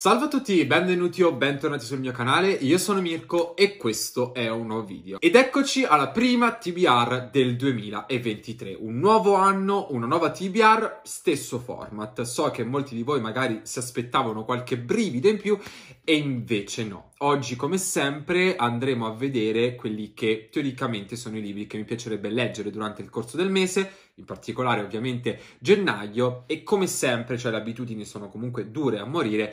Salve a tutti, benvenuti o bentornati sul mio canale, io sono Mirko e questo è un nuovo video. Ed eccoci alla prima TBR del 2023, un nuovo anno, una nuova TBR, stesso format. So che molti di voi magari si aspettavano qualche brivido in più e invece no. Oggi, come sempre, andremo a vedere quelli che teoricamente sono i libri che mi piacerebbe leggere durante il corso del mese, in particolare ovviamente gennaio, e come sempre, cioè le abitudini sono comunque dure a morire,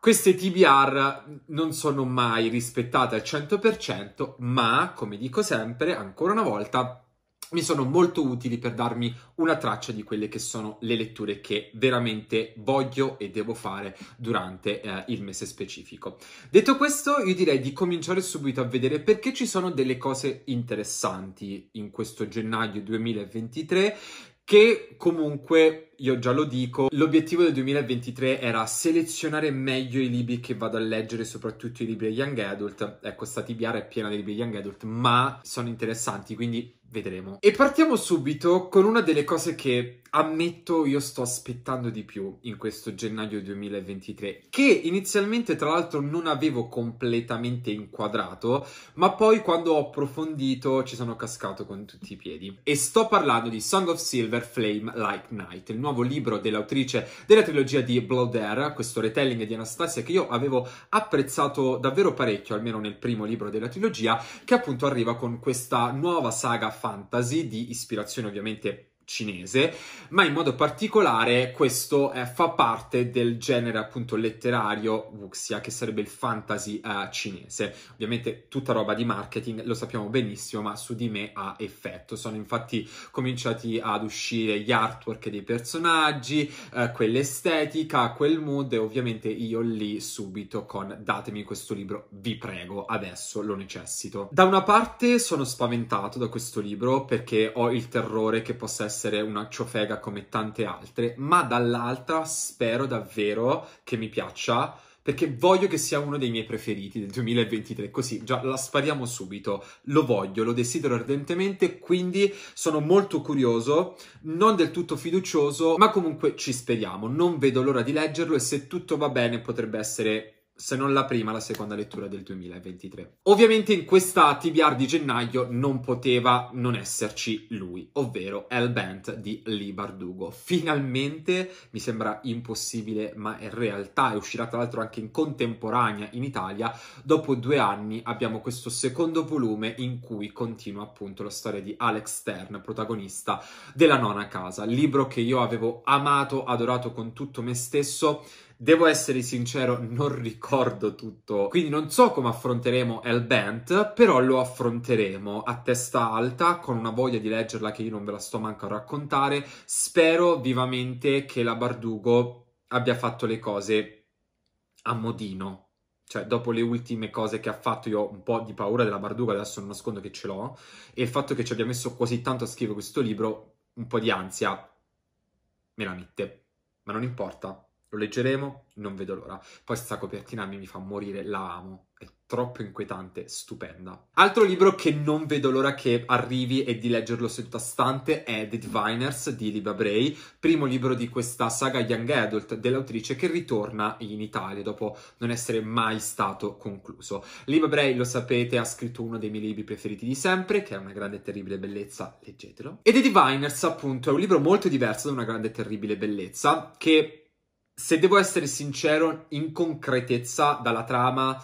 queste TBR non sono mai rispettate al 100%, ma come dico sempre, ancora una volta, mi sono molto utili per darmi una traccia di quelle che sono le letture che veramente voglio e devo fare durante eh, il mese specifico. Detto questo, io direi di cominciare subito a vedere perché ci sono delle cose interessanti in questo gennaio 2023 che comunque io già lo dico, l'obiettivo del 2023 era selezionare meglio i libri che vado a leggere, soprattutto i libri Young Adult. Ecco, sta tibiara è piena di libri Young Adult, ma sono interessanti, quindi vedremo. E partiamo subito con una delle cose che ammetto io sto aspettando di più in questo gennaio 2023, che inizialmente tra l'altro non avevo completamente inquadrato, ma poi quando ho approfondito ci sono cascato con tutti i piedi. E sto parlando di Song of Silver Flame Like Night, il nuovo nuovo libro dell'autrice della trilogia di Blauder, questo retelling di Anastasia che io avevo apprezzato davvero parecchio, almeno nel primo libro della trilogia, che appunto arriva con questa nuova saga fantasy di ispirazione ovviamente cinese, ma in modo particolare questo eh, fa parte del genere appunto letterario wuxia, che sarebbe il fantasy eh, cinese. Ovviamente tutta roba di marketing, lo sappiamo benissimo, ma su di me ha effetto. Sono infatti cominciati ad uscire gli artwork dei personaggi, eh, quell'estetica, quel mood e ovviamente io lì subito con datemi questo libro, vi prego, adesso lo necessito. Da una parte sono spaventato da questo libro perché ho il terrore che possa essere essere una ciofega come tante altre, ma dall'altra spero davvero che mi piaccia perché voglio che sia uno dei miei preferiti del 2023, così già la spariamo subito, lo voglio, lo desidero ardentemente, quindi sono molto curioso, non del tutto fiducioso, ma comunque ci speriamo, non vedo l'ora di leggerlo e se tutto va bene potrebbe essere se non la prima, la seconda lettura del 2023. Ovviamente in questa TBR di gennaio non poteva non esserci lui, ovvero El Bent di Lee Bardugo. Finalmente, mi sembra impossibile, ma in realtà è uscirà tra l'altro anche in contemporanea in Italia, dopo due anni abbiamo questo secondo volume in cui continua appunto la storia di Alex Stern, protagonista della nona casa, libro che io avevo amato, adorato con tutto me stesso, Devo essere sincero, non ricordo tutto, quindi non so come affronteremo Hellbent, però lo affronteremo a testa alta, con una voglia di leggerla che io non ve la sto manco a raccontare. Spero vivamente che la Bardugo abbia fatto le cose a modino, cioè dopo le ultime cose che ha fatto io ho un po' di paura della Bardugo, adesso non nascondo che ce l'ho, e il fatto che ci abbia messo così tanto a scrivere questo libro, un po' di ansia, me la mette, ma non importa, lo leggeremo, non vedo l'ora. Poi sta copertina mi fa morire, la amo. È troppo inquietante, stupenda. Altro libro che non vedo l'ora che arrivi e di leggerlo seduta stante è The Diviners di Liba Bray, primo libro di questa saga Young Adult dell'autrice che ritorna in Italia dopo non essere mai stato concluso. Liba Bray, lo sapete, ha scritto uno dei miei libri preferiti di sempre, che è Una grande e terribile bellezza, leggetelo. E The Diviners, appunto, è un libro molto diverso da Una grande e terribile bellezza, che se devo essere sincero, in concretezza dalla trama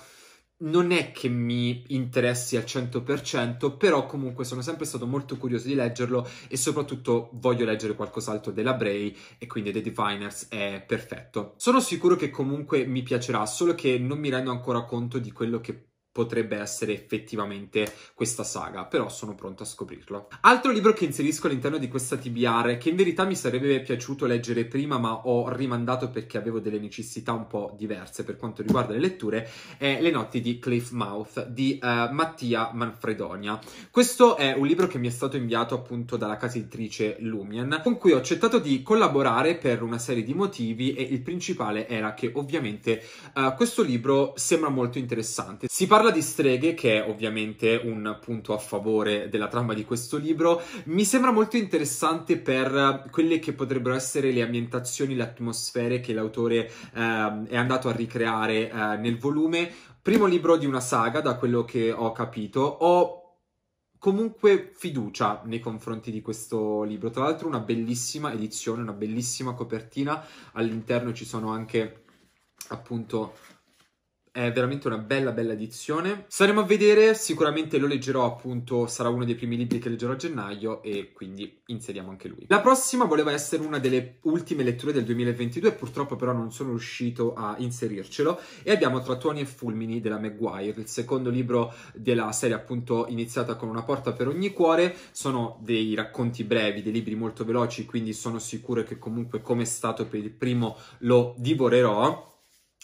non è che mi interessi al 100%, però comunque sono sempre stato molto curioso di leggerlo e soprattutto voglio leggere qualcos'altro della Bray e quindi The Diviners è perfetto. Sono sicuro che comunque mi piacerà, solo che non mi rendo ancora conto di quello che potrebbe essere effettivamente questa saga, però sono pronto a scoprirlo. Altro libro che inserisco all'interno di questa TBR, che in verità mi sarebbe piaciuto leggere prima, ma ho rimandato perché avevo delle necessità un po' diverse per quanto riguarda le letture, è Le notti di Cliff Mouth di uh, Mattia Manfredonia. Questo è un libro che mi è stato inviato appunto dalla casa editrice Lumien, con cui ho accettato di collaborare per una serie di motivi e il principale era che ovviamente uh, questo libro sembra molto interessante. Si parla parla di streghe, che è ovviamente un punto a favore della trama di questo libro, mi sembra molto interessante per quelle che potrebbero essere le ambientazioni, le atmosfere che l'autore eh, è andato a ricreare eh, nel volume. Primo libro di una saga, da quello che ho capito. Ho comunque fiducia nei confronti di questo libro. Tra l'altro una bellissima edizione, una bellissima copertina. All'interno ci sono anche appunto è veramente una bella bella edizione. Staremo a vedere, sicuramente lo leggerò appunto, sarà uno dei primi libri che leggerò a gennaio e quindi inseriamo anche lui. La prossima voleva essere una delle ultime letture del 2022, purtroppo però non sono riuscito a inserircelo e abbiamo Tra tuoni e fulmini della Maguire, il secondo libro della serie appunto iniziata con Una porta per ogni cuore, sono dei racconti brevi, dei libri molto veloci, quindi sono sicuro che comunque come è stato per il primo lo divorerò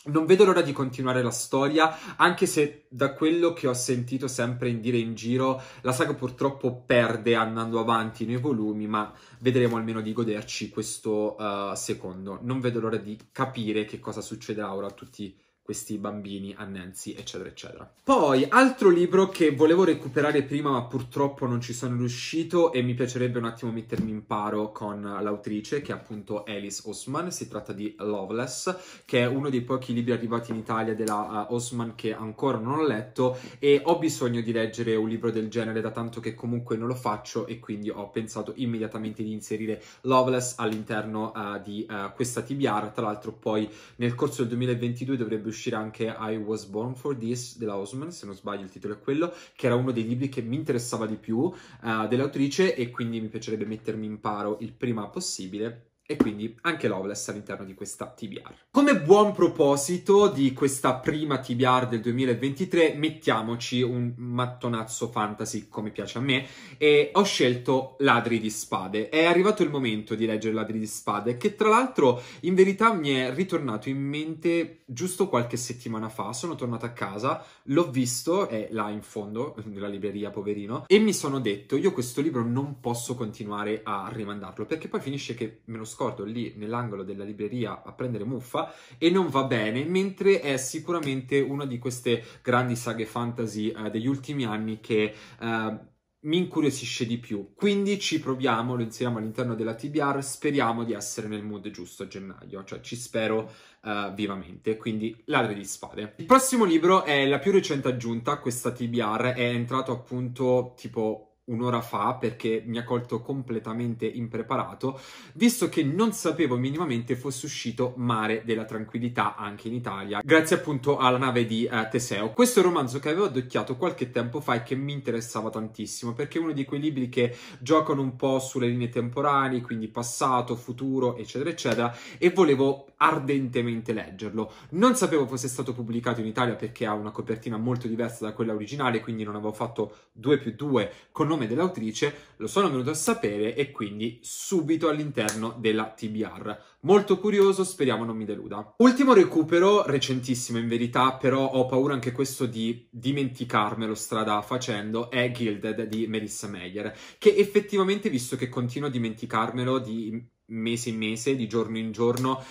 non vedo l'ora di continuare la storia, anche se da quello che ho sentito sempre in dire in giro, la saga purtroppo perde andando avanti nei volumi, ma vedremo almeno di goderci questo uh, secondo. Non vedo l'ora di capire che cosa succederà ora a tutti questi bambini a Nancy, eccetera, eccetera. Poi, altro libro che volevo recuperare prima, ma purtroppo non ci sono riuscito e mi piacerebbe un attimo mettermi in paro con l'autrice, che è appunto Alice Osman. Si tratta di Loveless, che è uno dei pochi libri arrivati in Italia della uh, Osman che ancora non ho letto e ho bisogno di leggere un libro del genere da tanto che comunque non lo faccio e quindi ho pensato immediatamente di inserire Loveless all'interno uh, di uh, questa TBR. Tra l'altro poi nel corso del 2022 dovrebbe uscire uscire anche I Was Born for This della Osman, se non sbaglio il titolo è quello, che era uno dei libri che mi interessava di più uh, dell'autrice e quindi mi piacerebbe mettermi in paro il prima possibile e quindi anche Loveless all'interno di questa TBR. Come buon proposito di questa prima TBR del 2023 mettiamoci un mattonazzo fantasy come piace a me e ho scelto Ladri di Spade. È arrivato il momento di leggere Ladri di Spade che tra l'altro in verità mi è ritornato in mente giusto qualche settimana fa, sono tornato a casa, l'ho visto, è là in fondo nella libreria poverino e mi sono detto io questo libro non posso continuare a rimandarlo perché poi finisce che me lo scorto lì nell'angolo della libreria a prendere muffa e non va bene, mentre è sicuramente una di queste grandi saghe fantasy eh, degli ultimi anni che eh, mi incuriosisce di più. Quindi ci proviamo, lo inseriamo all'interno della TBR, speriamo di essere nel mood giusto a gennaio, cioè ci spero uh, vivamente, quindi Ladri di Spade. Il prossimo libro è la più recente aggiunta a questa TBR, è entrato appunto tipo un'ora fa perché mi ha colto completamente impreparato, visto che non sapevo minimamente fosse uscito Mare della Tranquillità anche in Italia, grazie appunto alla nave di eh, Teseo. Questo è un romanzo che avevo adocchiato qualche tempo fa e che mi interessava tantissimo, perché è uno di quei libri che giocano un po' sulle linee temporali, quindi passato, futuro, eccetera, eccetera, e volevo ardentemente leggerlo. Non sapevo fosse stato pubblicato in Italia perché ha una copertina molto diversa da quella originale, quindi non avevo fatto 2 più 2 con nome dell'autrice, lo sono venuto a sapere e quindi subito all'interno della TBR. Molto curioso, speriamo non mi deluda. Ultimo recupero, recentissimo in verità, però ho paura anche questo di dimenticarmelo strada facendo, è Gilded di Melissa Meyer, che effettivamente, visto che continuo a dimenticarmelo di mese in mese, di giorno in giorno,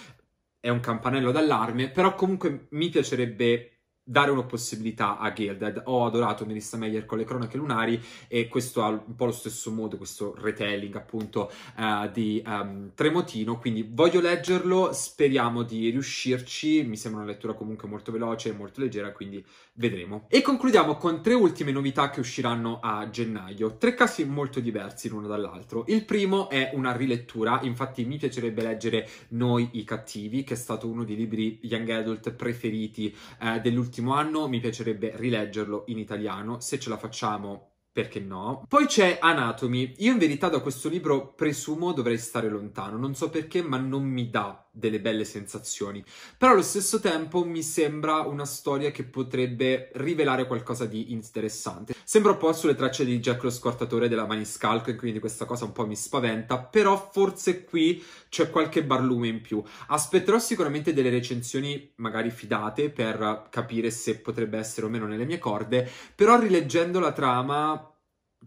è un campanello d'allarme, però comunque mi piacerebbe dare una possibilità a Gilded. Ho adorato Melissa Meyer con le cronache lunari e questo ha un po' lo stesso modo, questo retelling appunto uh, di um, Tremotino, quindi voglio leggerlo, speriamo di riuscirci, mi sembra una lettura comunque molto veloce e molto leggera, quindi vedremo. E concludiamo con tre ultime novità che usciranno a gennaio, tre casi molto diversi l'uno dall'altro. Il primo è una rilettura, infatti mi piacerebbe leggere Noi i cattivi, che è stato uno dei libri young adult preferiti uh, dell'ultimo ultimo anno, mi piacerebbe rileggerlo in italiano, se ce la facciamo perché no? Poi c'è Anatomy. Io in verità da questo libro presumo dovrei stare lontano, non so perché, ma non mi dà delle belle sensazioni. Però allo stesso tempo mi sembra una storia che potrebbe rivelare qualcosa di interessante. Sembra un po' sulle tracce di Jack lo scortatore della Maniscalco e quindi questa cosa un po' mi spaventa, però forse qui c'è qualche barlume in più. Aspetterò sicuramente delle recensioni magari fidate per capire se potrebbe essere o meno nelle mie corde, però rileggendo la trama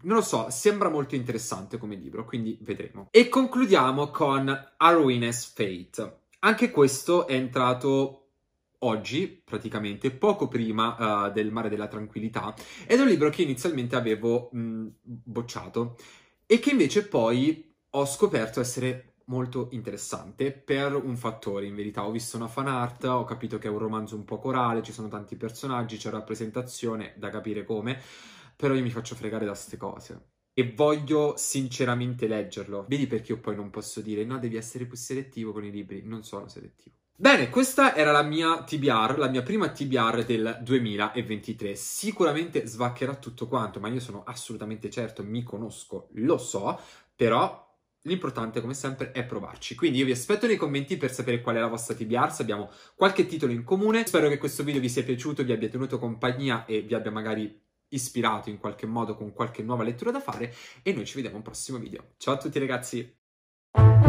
non lo so, sembra molto interessante come libro, quindi vedremo. E concludiamo con Arruines Fate. Anche questo è entrato oggi, praticamente, poco prima uh, del Mare della Tranquillità, ed è un libro che inizialmente avevo mh, mm, bocciato e che invece poi ho scoperto essere molto interessante per un fattore, in verità. Ho visto una fan art, ho capito che è un romanzo un po' corale, ci sono tanti personaggi, c'è rappresentazione, da capire come però io mi faccio fregare da ste cose. E voglio sinceramente leggerlo. Vedi perché io poi non posso dire no, devi essere più selettivo con i libri. Non sono selettivo. Bene, questa era la mia TBR, la mia prima TBR del 2023. Sicuramente svaccherà tutto quanto, ma io sono assolutamente certo, mi conosco, lo so, però L'importante, come sempre, è provarci. Quindi io vi aspetto nei commenti per sapere qual è la vostra TBR, se abbiamo qualche titolo in comune. Spero che questo video vi sia piaciuto, vi abbia tenuto compagnia e vi abbia magari ispirato in qualche modo con qualche nuova lettura da fare e noi ci vediamo al prossimo video. Ciao a tutti ragazzi!